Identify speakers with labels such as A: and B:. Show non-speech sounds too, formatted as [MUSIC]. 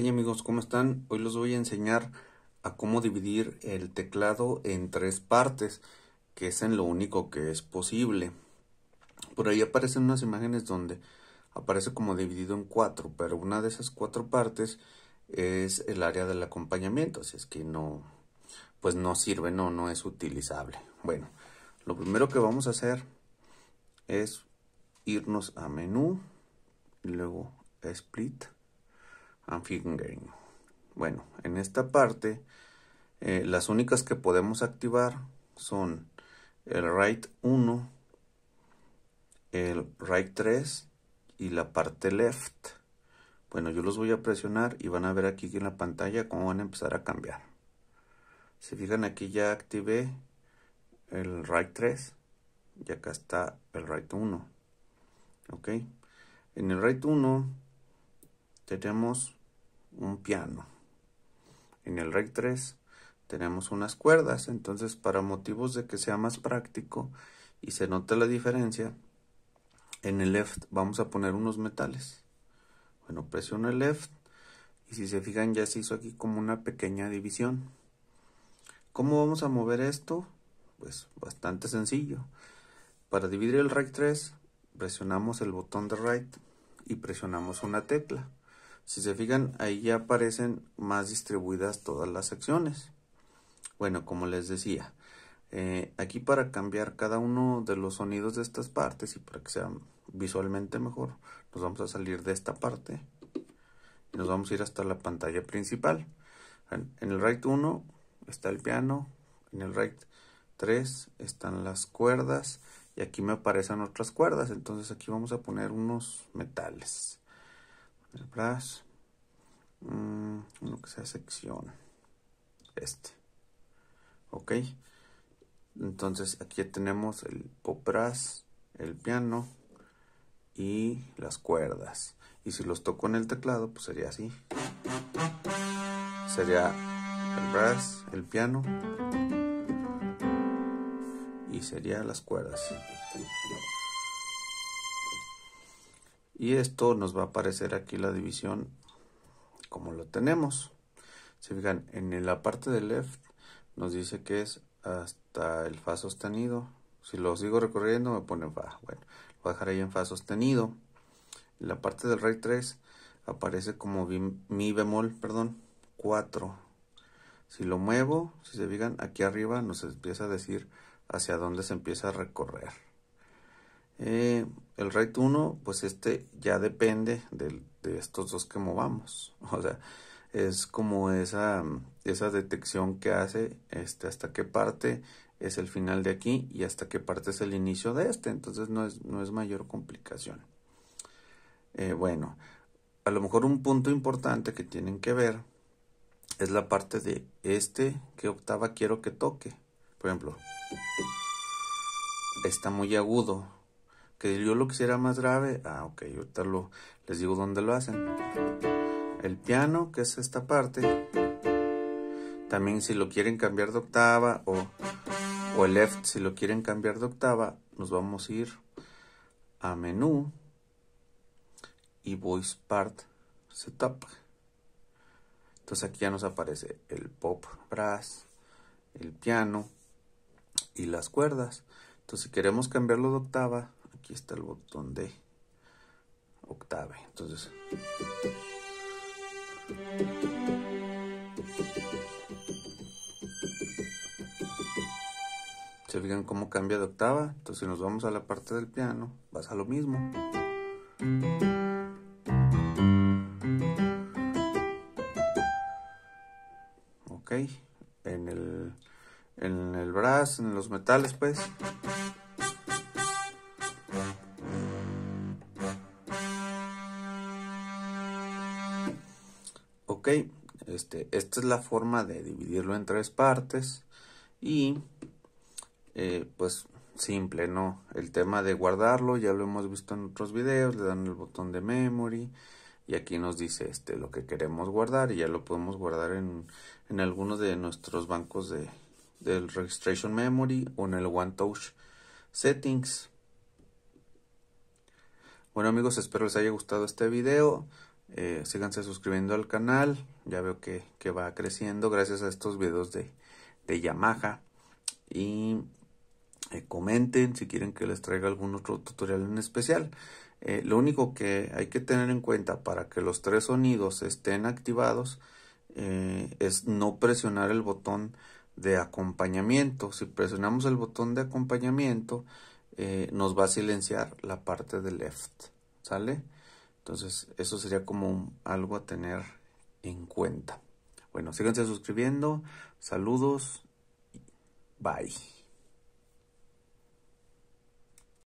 A: Hola amigos, ¿cómo están? Hoy les voy a enseñar a cómo dividir el teclado en tres partes, que es en lo único que es posible. Por ahí aparecen unas imágenes donde aparece como dividido en cuatro, pero una de esas cuatro partes es el área del acompañamiento, así es que no, pues no sirve, no, no es utilizable. Bueno, lo primero que vamos a hacer es irnos a menú, y luego a split, and Bueno, en esta parte eh, las únicas que podemos activar son el right 1, el right 3 y la parte left. Bueno, yo los voy a presionar y van a ver aquí en la pantalla cómo van a empezar a cambiar. Si fijan aquí ya activé el right 3 y acá está el right 1. Ok, en el right 1 tenemos un piano. En el Rec 3 tenemos unas cuerdas, entonces para motivos de que sea más práctico y se note la diferencia, en el left vamos a poner unos metales. Bueno, presiono el left y si se fijan ya se hizo aquí como una pequeña división. ¿Cómo vamos a mover esto? Pues bastante sencillo. Para dividir el rec 3 presionamos el botón de right y presionamos una tecla. Si se fijan, ahí ya aparecen más distribuidas todas las secciones. Bueno, como les decía, eh, aquí para cambiar cada uno de los sonidos de estas partes y para que sea visualmente mejor, nos vamos a salir de esta parte y nos vamos a ir hasta la pantalla principal. En, en el right 1 está el piano, en el right 3 están las cuerdas y aquí me aparecen otras cuerdas, entonces aquí vamos a poner unos metales el Brass... Mm, lo que sea sección este ok entonces aquí tenemos el pop brass el piano y las cuerdas y si los toco en el teclado pues sería así sería el brass el piano y sería las cuerdas y esto nos va a aparecer aquí la división como lo tenemos Si fijan en la parte de left nos dice que es hasta el fa sostenido si lo sigo recorriendo me pone fa bueno lo voy a dejar ahí en fa sostenido en la parte del rey 3 aparece como mi bemol perdón 4 si lo muevo si se fijan aquí arriba nos empieza a decir hacia dónde se empieza a recorrer eh, el rate 1, pues este ya depende de, estos dos que movamos. [LAUGHS] O sea, es como esa, esa detección que hace este, hasta qué parte es el final de aquí y hasta qué parte es el inicio de este. Entonces no es, mayor complicación. Eh, bueno, a lo mejor un punto importante que tienen que ver es la parte de este, que octava quiero que toque. Por ejemplo, está muy agudo que yo lo quisiera más grave. Ah, ok, ahorita lo, les digo dónde lo hacen. El piano, que es esta parte. También si lo quieren cambiar de octava o, o el left, si lo quieren cambiar de octava, nos vamos a ir a menú y voice part setup. Entonces aquí ya nos aparece el pop brass, el piano y las cuerdas. Entonces si queremos cambiarlo de octava, aquí está el botón de octave. Entonces. ¿Se fijan cómo cambia de octava? Entonces si nos vamos a la parte del piano, vas a lo mismo. Ok, en el, en el brass, en los metales pues. este, esta es la forma de dividirlo en tres partes y eh, pues simple, ¿no? El tema de guardarlo, ya lo hemos visto en otros videos, le dan el botón de memory y aquí nos dice este, lo que queremos guardar y ya lo podemos guardar en, en algunos de nuestros bancos de, del registration memory o en el one touch settings. Bueno amigos, espero les haya gustado este video. Eh, síganse suscribiendo al canal. Ya veo que, va creciendo gracias a estos videos de, Yamaha. Y eh, comenten si quieren que les traiga algún otro tutorial en especial. Eh, lo único que hay que tener en cuenta para que los tres sonidos estén activados es no presionar el botón de acompañamiento. Si presionamos el botón de acompañamiento nos va a silenciar la parte de left. ¿Sale? Entonces, eso sería como algo a tener en cuenta. Bueno, síganse suscribiendo. Saludos. Bye.